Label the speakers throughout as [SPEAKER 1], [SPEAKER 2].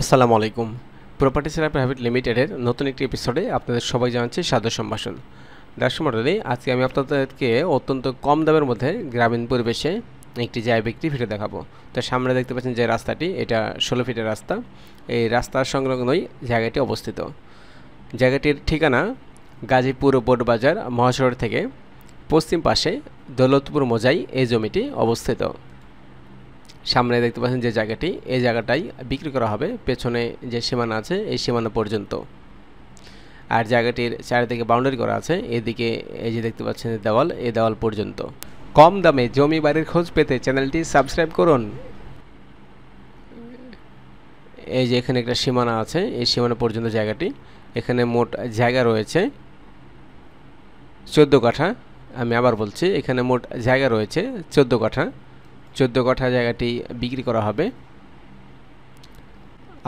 [SPEAKER 1] আসসালামু আলাইকুম প্রপার্টি সেরা প্রাইভেট লিমিটেডের নতুন একটি এপিসোডে আপনাদের সবাই জানাচ্ছি সাদর সম্ভাষণ দর্শক মন্ডলী আজকে আমি আপনাদেরকে অত্যন্ত কম দামের মধ্যে গ্রামীণ পরিবেশে একটি জায়গা বিক্রি ফিরে দেখাবো তো সামনে দেখতে পাচ্ছেন যে রাস্তাটি এটা ষোলো ফিটের রাস্তা এই রাস্তার সংলগ্নই জায়গাটি অবস্থিত জায়গাটির ঠিকানা গাজীপুর বোর্ড বাজার মহাসড়ক থেকে পশ্চিম পাশে দৌলতপুর মোজাই এই জমিটি অবস্থিত সামনে দেখতে পাচ্ছেন যে জায়গাটি এই জায়গাটাই বিক্রি করা হবে পেছনে যে সীমানা আছে এই সীমানা পর্যন্ত আর জায়গাটির চারিদিকে বাউন্ডারি করা আছে এদিকে এই যে দেখতে পাচ্ছেন দেওয়াল এ দেওয়াল পর্যন্ত কম দামে জমি বাড়ির খোঁজ পেতে চ্যানেলটি সাবস্ক্রাইব করুন এই যে এখানে একটা সীমানা আছে এই সীমানা পর্যন্ত জায়গাটি এখানে মোট জায়গা রয়েছে চোদ্দো কাঠা আমি আবার বলছি এখানে মোট জায়গা রয়েছে চোদ্দো কাঠা চোদ্দো কাঠা জায়গাটি বিক্রি করা হবে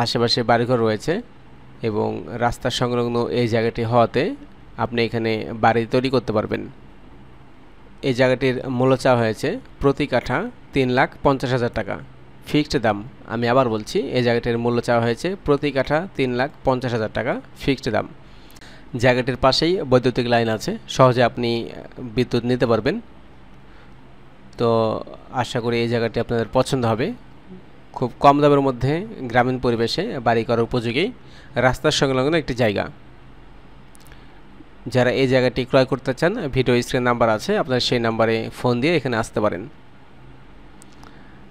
[SPEAKER 1] আশেপাশে বাড়িঘর রয়েছে এবং রাস্তা সংলগ্ন এই জায়গাটি হওয়াতে আপনি এখানে বাড়ি তৈরি করতে পারবেন এই জায়গাটির মূল্য চাওয়া হয়েছে প্রতি কাঠা তিন লাখ পঞ্চাশ হাজার টাকা ফিক্সড দাম আমি আবার বলছি এই জায়গাটির মূল্য চাওয়া হয়েছে প্রতি কাঠা তিন লাখ পঞ্চাশ হাজার টাকা ফিক্সড দাম জায়গাটির পাশেই বৈদ্যুতিক লাইন আছে সহজে আপনি বিদ্যুৎ নিতে পারবেন তো আশা করি এই জায়গাটি আপনাদের পছন্দ হবে খুব কম দামের মধ্যে গ্রামীণ পরিবেশে বাড়ি করার উপযোগী রাস্তার সংলগ্ন একটি জায়গা যারা এই জায়গাটি ক্রয় করতে চান ভিডিও স্ক্রিন নাম্বার আছে আপনারা সেই নাম্বারে ফোন দিয়ে এখানে আসতে পারেন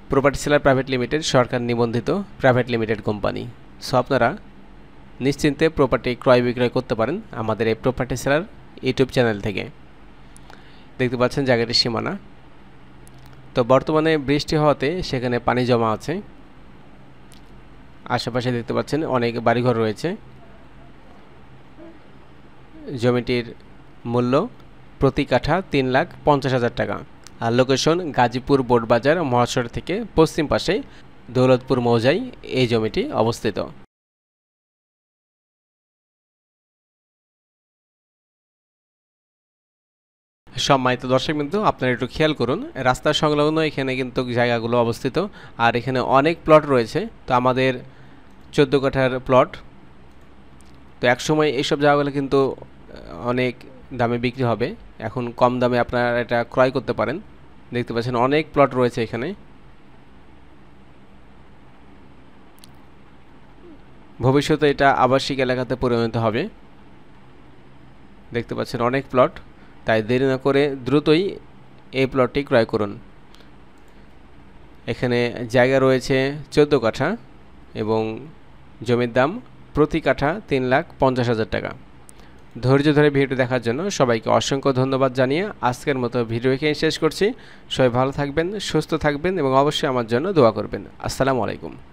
[SPEAKER 1] প্রপার্টি সেলার প্রাইভেট লিমিটেড সরকার নিবন্ধিত প্রাইভেট লিমিটেড কোম্পানি সো আপনারা নিশ্চিন্তে প্রপার্টি ক্রয় বিক্রয় করতে পারেন আমাদের এই প্রপার্টি সেলার ইউটিউব চ্যানেল থেকে দেখতে পাচ্ছেন জায়গাটির সীমানা তো বর্তমানে বৃষ্টি হওয়াতে সেখানে পানি জমা আছে আশেপাশে দেখতে পাচ্ছেন অনেক বাড়িঘর রয়েছে জমিটির মূল্য প্রতি কাঠা তিন লাখ পঞ্চাশ হাজার টাকা আর লোকেশন গাজীপুর বোর্ডবাজার মহাসড় থেকে পশ্চিম পাশে দৌলতপুর মৌজাই এই জমিটি অবস্থিত সম্মানিত বিন্দু আপনারা একটু খেয়াল করুন রাস্তা সংলগ্ন এখানে কিন্তু জায়গাগুলো অবস্থিত আর এখানে অনেক প্লট রয়েছে তো আমাদের চোদ্দো কাঠার প্লট তো একসময় এইসব জায়গাগুলো কিন্তু অনেক দামে বিক্রি হবে এখন কম দামে আপনারা এটা ক্রয় করতে পারেন দেখতে পাচ্ছেন অনেক প্লট রয়েছে এখানে ভবিষ্যতে এটা আবাসিক এলাকাতে পরিণত হবে দেখতে পাচ্ছেন অনেক প্লট তাই দেরি না করে দ্রুতই এই প্লটটি ক্রয় করুন এখানে জায়গা রয়েছে চোদ্দো কাঠা এবং জমির দাম প্রতি কাঠা তিন লাখ পঞ্চাশ হাজার টাকা ধৈর্য ধরে ভিডিওটি দেখার জন্য সবাইকে অসংখ্য ধন্যবাদ জানিয়ে আজকের মতো ভিডিও এখানে শেষ করছি সবাই ভালো থাকবেন সুস্থ থাকবেন এবং অবশ্যই আমার জন্য দোয়া করবেন আসসালামু আলাইকুম